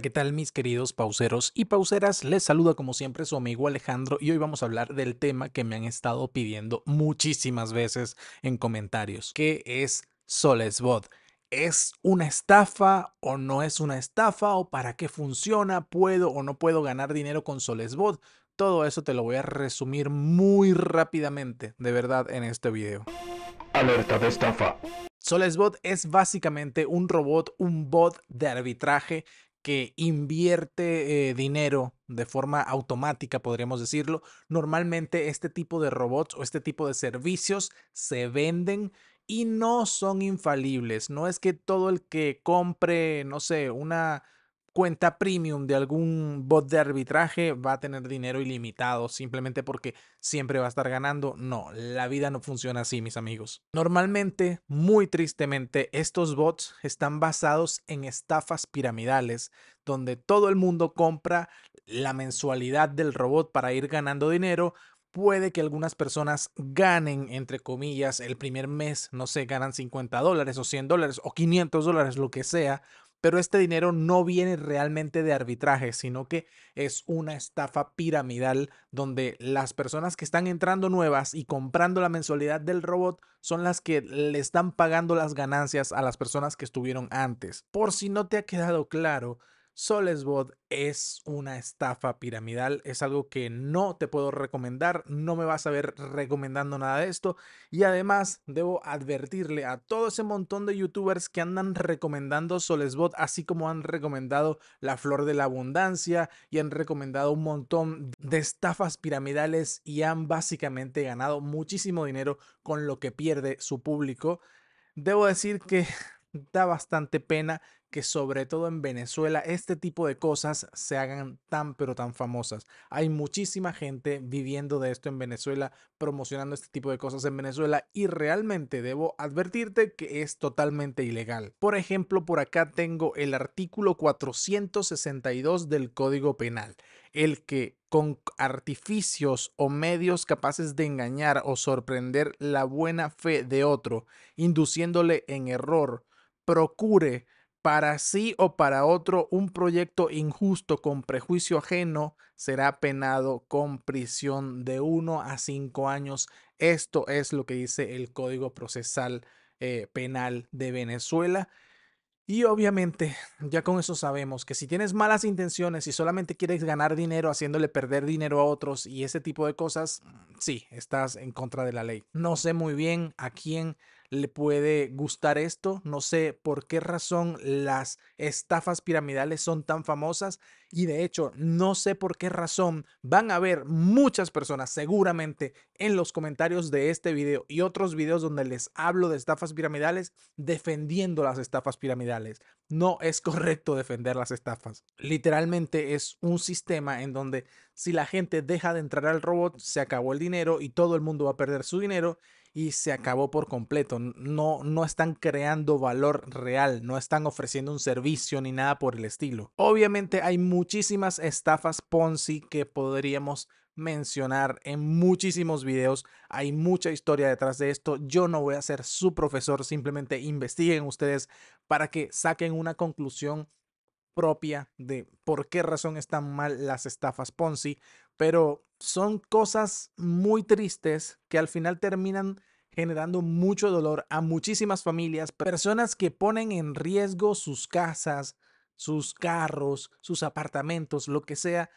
¿qué tal mis queridos pauseros y pauseras? Les saluda como siempre su amigo Alejandro y hoy vamos a hablar del tema que me han estado pidiendo muchísimas veces en comentarios, que es Solesbot. ¿Es una estafa o no es una estafa? ¿O para qué funciona? ¿Puedo o no puedo ganar dinero con Solesbot? Todo eso te lo voy a resumir muy rápidamente, de verdad, en este video. Alerta de estafa. Solesbot es básicamente un robot, un bot de arbitraje que invierte eh, dinero de forma automática, podríamos decirlo. Normalmente este tipo de robots o este tipo de servicios se venden y no son infalibles. No es que todo el que compre, no sé, una cuenta premium de algún bot de arbitraje va a tener dinero ilimitado simplemente porque siempre va a estar ganando. No, la vida no funciona así, mis amigos. Normalmente, muy tristemente, estos bots están basados en estafas piramidales donde todo el mundo compra la mensualidad del robot para ir ganando dinero. Puede que algunas personas ganen, entre comillas, el primer mes, no sé, ganan 50 dólares o 100 dólares o 500 dólares, lo que sea, pero este dinero no viene realmente de arbitraje, sino que es una estafa piramidal donde las personas que están entrando nuevas y comprando la mensualidad del robot son las que le están pagando las ganancias a las personas que estuvieron antes. Por si no te ha quedado claro, Solesbot es una estafa piramidal, es algo que no te puedo recomendar, no me vas a ver recomendando nada de esto y además debo advertirle a todo ese montón de youtubers que andan recomendando Solesbot así como han recomendado la flor de la abundancia y han recomendado un montón de estafas piramidales y han básicamente ganado muchísimo dinero con lo que pierde su público. Debo decir que da bastante pena que sobre todo en Venezuela este tipo de cosas se hagan tan pero tan famosas. Hay muchísima gente viviendo de esto en Venezuela, promocionando este tipo de cosas en Venezuela y realmente debo advertirte que es totalmente ilegal. Por ejemplo, por acá tengo el artículo 462 del Código Penal, el que con artificios o medios capaces de engañar o sorprender la buena fe de otro, induciéndole en error, procure para sí o para otro un proyecto injusto con prejuicio ajeno será penado con prisión de 1 a 5 años. Esto es lo que dice el Código Procesal eh, Penal de Venezuela. Y obviamente, ya con eso sabemos que si tienes malas intenciones y solamente quieres ganar dinero haciéndole perder dinero a otros y ese tipo de cosas, sí, estás en contra de la ley. No sé muy bien a quién le puede gustar esto, no sé por qué razón las estafas piramidales son tan famosas y de hecho no sé por qué razón van a haber muchas personas seguramente en los comentarios de este video y otros videos donde les hablo de estafas piramidales defendiendo las estafas piramidales. No es correcto defender las estafas. Literalmente es un sistema en donde si la gente deja de entrar al robot, se acabó el dinero y todo el mundo va a perder su dinero y se acabó por completo. No, no están creando valor real, no están ofreciendo un servicio ni nada por el estilo. Obviamente hay muchísimas estafas Ponzi que podríamos mencionar en muchísimos videos. Hay mucha historia detrás de esto. Yo no voy a ser su profesor, simplemente investiguen ustedes para que saquen una conclusión propia de por qué razón están mal las estafas Ponzi, pero son cosas muy tristes que al final terminan generando mucho dolor a muchísimas familias, personas que ponen en riesgo sus casas, sus carros, sus apartamentos, lo que sea,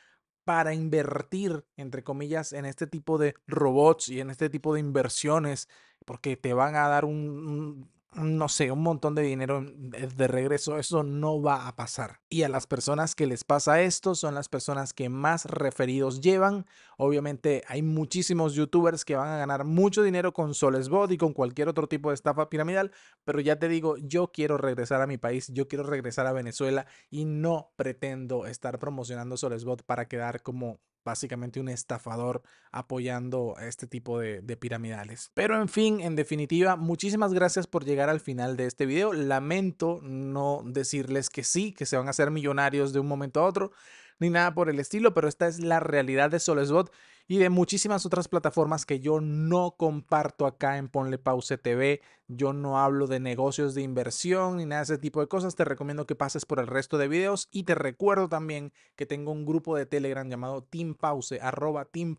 para invertir, entre comillas, en este tipo de robots y en este tipo de inversiones, porque te van a dar un, no sé, un montón de dinero de regreso. Eso no va a pasar. Y a las personas que les pasa esto son las personas que más referidos llevan. Obviamente hay muchísimos youtubers que van a ganar mucho dinero con Solesbot y con cualquier otro tipo de estafa piramidal. Pero ya te digo, yo quiero regresar a mi país, yo quiero regresar a Venezuela y no pretendo estar promocionando Solesbot para quedar como básicamente un estafador apoyando a este tipo de, piramidales. Pero en fin, en definitiva, muchísimas gracias por llegar al final de este video. Lamento no decirles que sí, que se van a hacer millonarios de un momento a otro ni nada por el estilo, pero esta es la realidad de Solesbot y de muchísimas otras plataformas que yo no comparto acá en Ponle Pause TV. Yo no hablo de negocios de inversión ni nada de ese tipo de cosas. Te recomiendo que pases por el resto de videos y te recuerdo también que tengo un grupo de Telegram llamado Team Pause, arroba Team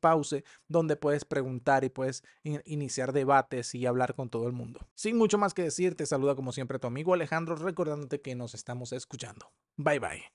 donde puedes preguntar y puedes iniciar debates y hablar con todo el mundo. Sin mucho más que decir, te saluda como siempre tu amigo Alejandro, recordándote que nos estamos escuchando. Bye bye.